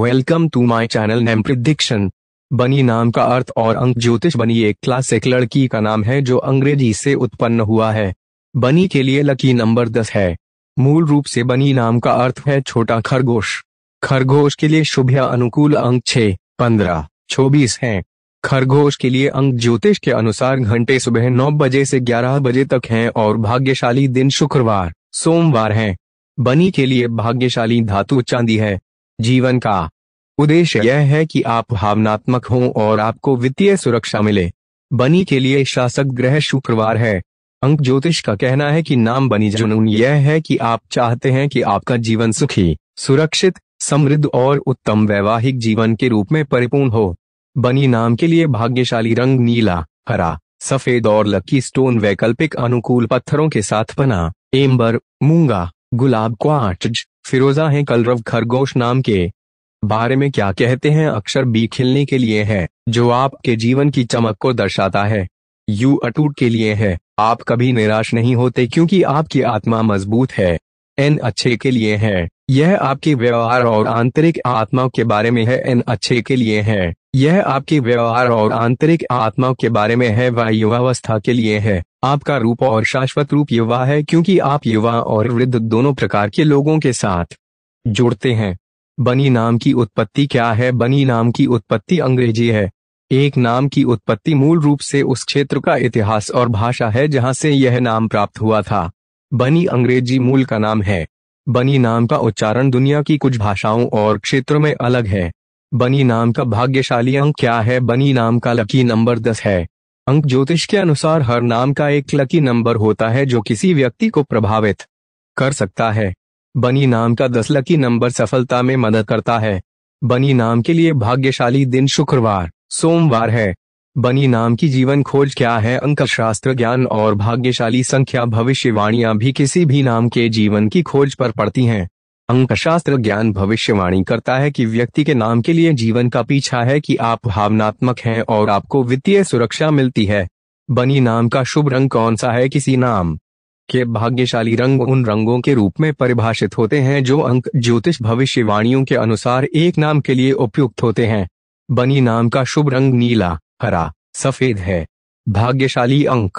Welcome to my channel name prediction बनी नाम का अर्थ और अंक ज्योतिष बनी एक क्लासिक लड़की का नाम है जो अंग्रेजी से उत्पन्न हुआ है बनी के लिए लकी नंबर दस है मूल रूप से बनी नाम का अर्थ है छोटा खरगोश खरगोश के लिए शुभ या अनुकूल अंक छह पंद्रह चौबीस है खरगोश के लिए अंक ज्योतिष के अनुसार घंटे सुबह नौ बजे से ग्यारह बजे तक हैं और भाग्यशाली दिन शुक्रवार सोमवार हैं। बनी के लिए भाग्यशाली धातु चांदी है जीवन का उद्देश्य यह है कि आप भावनात्मक हों और आपको वित्तीय सुरक्षा मिले बनी के लिए शासक ग्रह शुक्रवार है अंक ज्योतिष का कहना है कि नाम बनी जुनून यह है कि आप चाहते हैं कि आपका जीवन सुखी सुरक्षित समृद्ध और उत्तम वैवाहिक जीवन के रूप में परिपूर्ण हो बनी नाम के लिए भाग्यशाली रंग नीला हरा सफेद और लकी स्टोन वैकल्पिक अनुकूल पत्थरों के साथ बना एम्बर मूंगा गुलाब क्वार्ट्ज फिरोजा है कलरव खरगोश नाम के बारे में क्या कहते हैं अक्षर बी खिलने के लिए है जो आपके जीवन की चमक को दर्शाता है यू अटूट के लिए है आप कभी निराश नहीं होते क्योंकि आपकी आत्मा मजबूत है एन अच्छे के लिए है यह आपके व्यवहार और आंतरिक आत्मा के बारे में है एन अच्छे के लिए है यह आपके व्यवहार और आंतरिक आत्मा के बारे में है वह युवावस्था के लिए है आपका रूप और शाश्वत रूप युवा है क्योंकि आप युवा और वृद्ध दोनों प्रकार के लोगों के साथ जुड़ते हैं बनी नाम की उत्पत्ति क्या है बनी नाम की उत्पत्ति अंग्रेजी है एक नाम की उत्पत्ति मूल रूप से उस क्षेत्र का इतिहास और भाषा है जहां से यह नाम प्राप्त हुआ था बनी अंग्रेजी मूल का नाम है बनी नाम का उच्चारण दुनिया की कुछ भाषाओं और क्षेत्रों में अलग है बनी नाम का भाग्यशाली अंक क्या है बनी नाम का लकी नंबर दस है अंक ज्योतिष के अनुसार हर नाम का एक लकी नंबर होता है जो किसी व्यक्ति को प्रभावित कर सकता है बनी नाम का दस लकी नंबर सफलता में मदद करता है बनी नाम के लिए भाग्यशाली दिन शुक्रवार सोमवार है बनी नाम की जीवन खोज क्या है अंक शास्त्र ज्ञान और भाग्यशाली संख्या भविष्यवाणियां भी किसी भी नाम के जीवन की खोज पर पड़ती हैं अंकशास्त्र ज्ञान भविष्यवाणी करता है कि व्यक्ति के नाम के लिए जीवन का पीछा है कि आप भावनात्मक हैं और आपको वित्तीय सुरक्षा मिलती है बनी नाम का शुभ रंग कौन सा है किसी नाम के भाग्यशाली रंग उन रंगों के रूप में परिभाषित होते हैं जो अंक ज्योतिष भविष्यवाणियों के अनुसार एक नाम के लिए उपयुक्त होते हैं बनी नाम का शुभ रंग नीला हरा सफेद है भाग्यशाली अंक